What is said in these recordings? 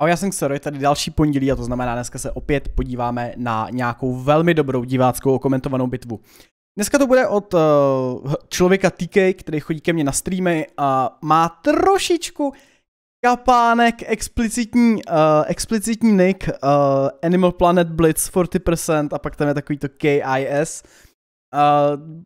Ahoj, já jsem Xero, je tady další pondělí a to znamená, dneska se opět podíváme na nějakou velmi dobrou diváckou okomentovanou bitvu. Dneska to bude od uh, člověka TK, který chodí ke mně na streamy a má trošičku kapánek, explicitní, uh, explicitní nick, uh, Animal Planet Blitz 40% a pak tam je takový to KIS. Uh,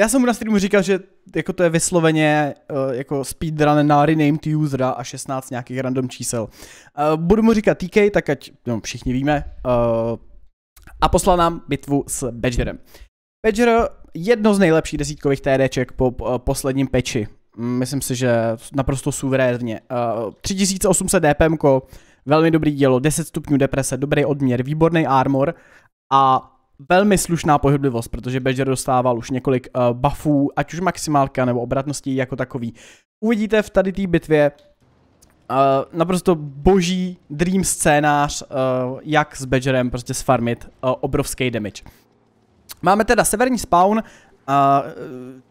já jsem mu na streamu říkal, že jako to je vysloveně uh, jako speedrun na renamed user a 16 nějakých random čísel. Uh, budu mu říkat TK, tak ať no, všichni víme. Uh, a poslal nám bitvu s Badgerem. Badger jedno z nejlepších desítkových TDček po uh, posledním peči. Mm, myslím si, že naprosto suverénně. Uh, 3800 DPM, velmi dobrý dělo, 10 stupňů deprese, dobrý odměr, výborný armor a velmi slušná pohyblivost, protože Badger dostával už několik uh, buffů, ať už maximálka nebo obratností jako takový. Uvidíte v tady té bitvě uh, naprosto boží dream scénář, uh, jak s Badgerem prostě sfarmit uh, obrovský damage. Máme teda severní spawn,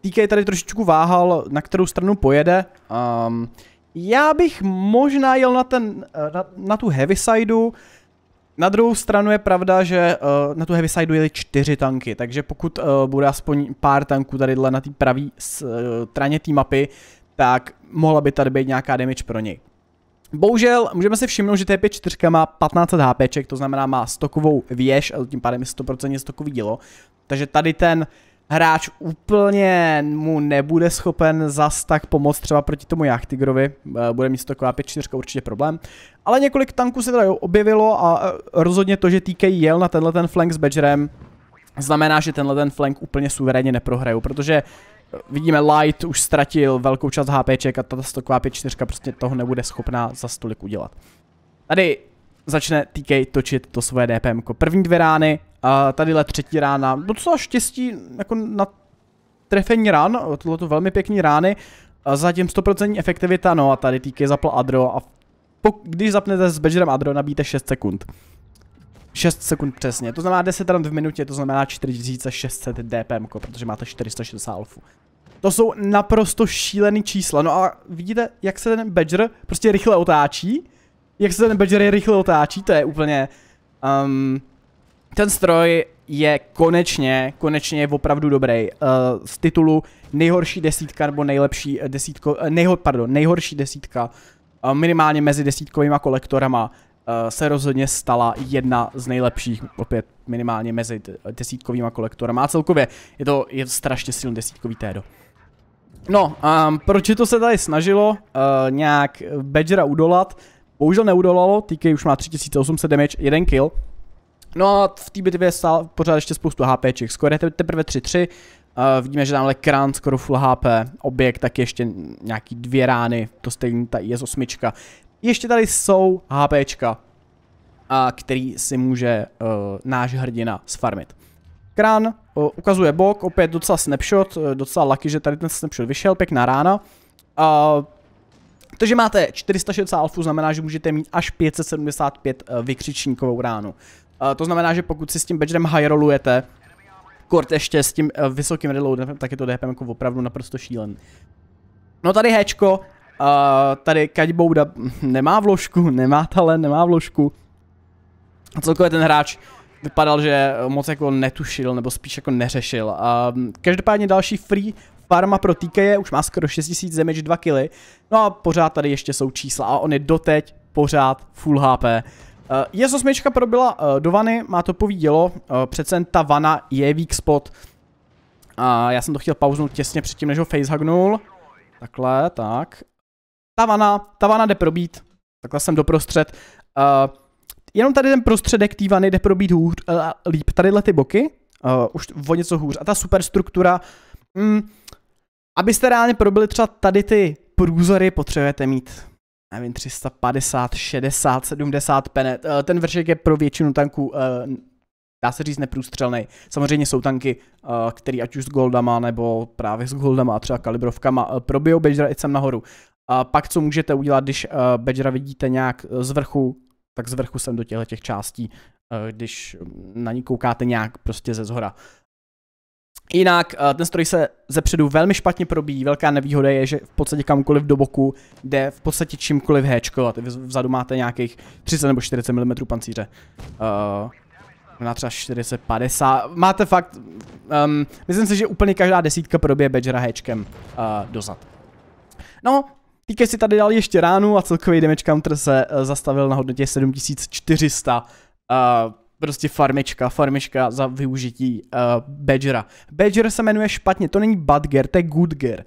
uh, TK tady trošičku váhal, na kterou stranu pojede. Um, já bych možná jel na, ten, na, na tu heavy sideu, na druhou stranu je pravda, že uh, na tu Heavysideu jeli čtyři tanky, takže pokud uh, bude aspoň pár tanků tady na té pravý uh, eh, straně té mapy, tak mohla by tady být nějaká damage pro něj. Bohužel můžeme si všimnout, že TP4 má 15 HP, to znamená má stokovou věž a tím pádem je 100% stokový dílo. Takže tady ten uh, hráč úplně mu nebude schopen zas tak pomoct třeba proti tomu Jachtigrovi, eh, bude mít taková 5-4 určitě problém, ale několik tanků se teda objevilo a eh, rozhodně to, že TK jel na tenhle ten flank s Badgerem, znamená, že tenhle ten flank úplně suverénně neprohraju, protože eh, vidíme Light už ztratil velkou část HPček a tato stoková 5-4 prostě toho nebude schopná za tolik udělat. Tady začne TK točit to svoje DPM. -ko. První dvě rány a tadyhle třetí rána, docela štěstí jako na trefení ran, tohle to velmi pěkný rány, a zatím 100% efektivita, no a tady týky zapl Adro a když zapnete s Badgerem Adro, nabíte 6 sekund. 6 sekund přesně, to znamená 10 rand v minutě, to znamená 4600 DPM, protože máte 460 alfu. To jsou naprosto šílený čísla, no a vidíte, jak se ten Badger prostě rychle otáčí? Jak se ten Badger rychle otáčí, to je úplně... Um, ten stroj je konečně, konečně je opravdu dobrý. Uh, z titulu nejhorší desítka nebo nejlepší eh, desítko, eh, nejho, pardon, nejhorší desítka uh, minimálně mezi desítkovými kolektorama uh, se rozhodně stala jedna z nejlepších, opět minimálně mezi desítkovými kolektorama a celkově je to je strašně silný desítkový tédo. E no, um, proč to se tady snažilo uh, nějak Badgera udolat? Bohužel neudolalo, TK už má 3800 damage, jeden kill, No a v té bitvě stál pořád ještě spoustu HP, skoro teprve 3-3, Uh, eh, vidíme, že tamhle krán skoro full HP, objekt tak ještě nějaký dvě rány, to stejně ta IS-8. Ještě tady jsou HPčka, a eh, který si může uh, náš hrdina sfarmit. Krán uh, ukazuje bok, opět docela snapshot, uh, docela lucky, že tady ten snapshot vyšel, pěkná rána. Uh, to, že máte 460 alfů, znamená, že můžete mít až 575 vykřičníkovou ránu. Eh, to znamená, že pokud si s tím badgerem high rollujete, kort ještě s tím eh, vysokým reloadem, tak je to DPM jako opravdu naprosto šílen. No tady Hčko, uh, tady Kaďbouda nemá vložku, nemá talent, nemá vložku. A celkově ten hráč vypadal, že moc jako netušil, nebo spíš jako neřešil. Uh, každopádně další free farma pro je, už má skoro 6000 damage, 2 kily. No a pořád tady ještě jsou čísla a on je doteď pořád full HP. Eh, je z osmička probila eh, do vany, má to dělo, eh, přece ta vana je weak spot. A já jsem to chtěl pauznout těsně předtím, než ho facehagnul. Takhle, tak. Ta vana, ta vana jde probít. Takhle jsem doprostřed. Uh, jenom tady ten prostředek té vany jde probít hůř, uh, líp. Tadyhle ty boky, uh, už o něco hůř. A ta superstruktura, mm, abyste reálně probili třeba tady ty průzory, potřebujete mít nevím, 350, 60, 70 penet. Eh, ten vršek je pro většinu tanků, eh, dá se říct, neprůstřelný. Samozřejmě jsou tanky, eh, které ať už s goldama, nebo právě s goldama, třeba kalibrovkama, probijou Badgera i sem nahoru. A pak co můžete udělat, když Badgera vidíte nějak z vrchu, tak z vrchu sem do těchto těch částí, když na ní koukáte nějak prostě ze zhora. Jinak eh, ten stroj se zepředu velmi špatně probíjí, velká nevýhoda je, že v podstatě kamkoliv do boku jde v podstatě čímkoliv a ty vzadu máte nějakých 30 nebo 40 mm pancíře. Uh, na třeba 40, 50, máte fakt, um, myslím si, že úplně každá desítka probije Badgera héčkem uh, dozad. No, Týkej si tady dal ještě ránu a celkový damage counter se uh, zastavil na hodnotě 7400. Uh, prostě farmička, farmička za využití uh, Badgera. Badger se jmenuje špatně, to není Badger, to je Goodger.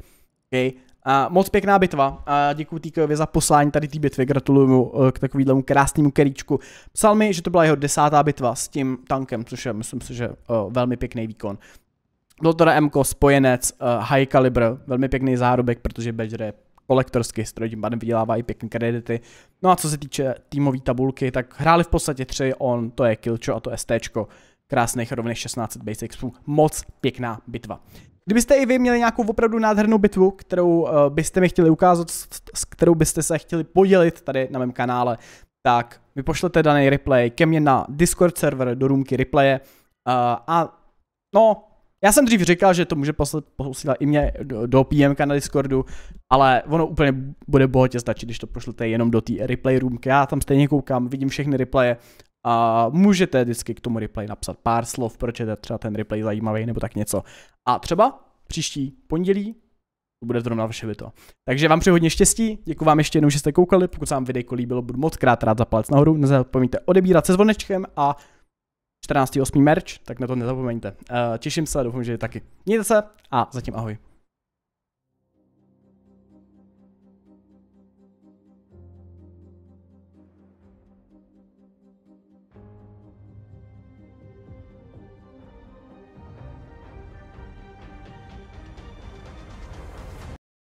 Okay? A moc pěkná bitva a děkuji Týkovi za poslání tady té bitvy, gratuluju mu eh, k takovému krásnému keríčku. Psal mi, že to byla jeho desátá bitva s tím tankem, což je myslím si, že uh, velmi pěkný výkon. Bylo to MK spojenec, uh, high caliber, velmi pěkný zárobek, protože Badger je kolektorský stroj tím pádem vydělává i pěkné kredity. No a co se týče týmové tabulky, tak hráli v podstatě tři, on, to je Kilčo a to STčko. Krásných rovných 16 basiců, moc pěkná bitva. Kdybyste i vy měli nějakou opravdu nádhernou bitvu, kterou eh, byste mi chtěli ukázat, s kterou byste se chtěli podělit tady na mém kanále, tak vy pošlete daný replay ke mně na Discord server do roomky replaye eh, a no, já jsem dřív říkal, že to může posílat i mě do, do PM na Discordu, ale ono úplně bude bohatě stačit, když to pošlete jenom do té replay roomky. Já tam stejně koukám, vidím všechny replaye a můžete vždycky k tomu replay napsat pár slov, proč je třeba ten replay zajímavý nebo tak něco. A třeba příští pondělí to bude zrovna vaše video. Takže vám přeji hodně štěstí, děkuji vám ještě jednou, že jste koukali, pokud se vám videjko líbilo, budu moc krát rád za palec nahoru, nezapomeňte odebírat se zvonečkem a 14.8. merch, tak na to nezapomeňte. Eh, těším se, doufám, že taky. Mějte se a zatím ahoj.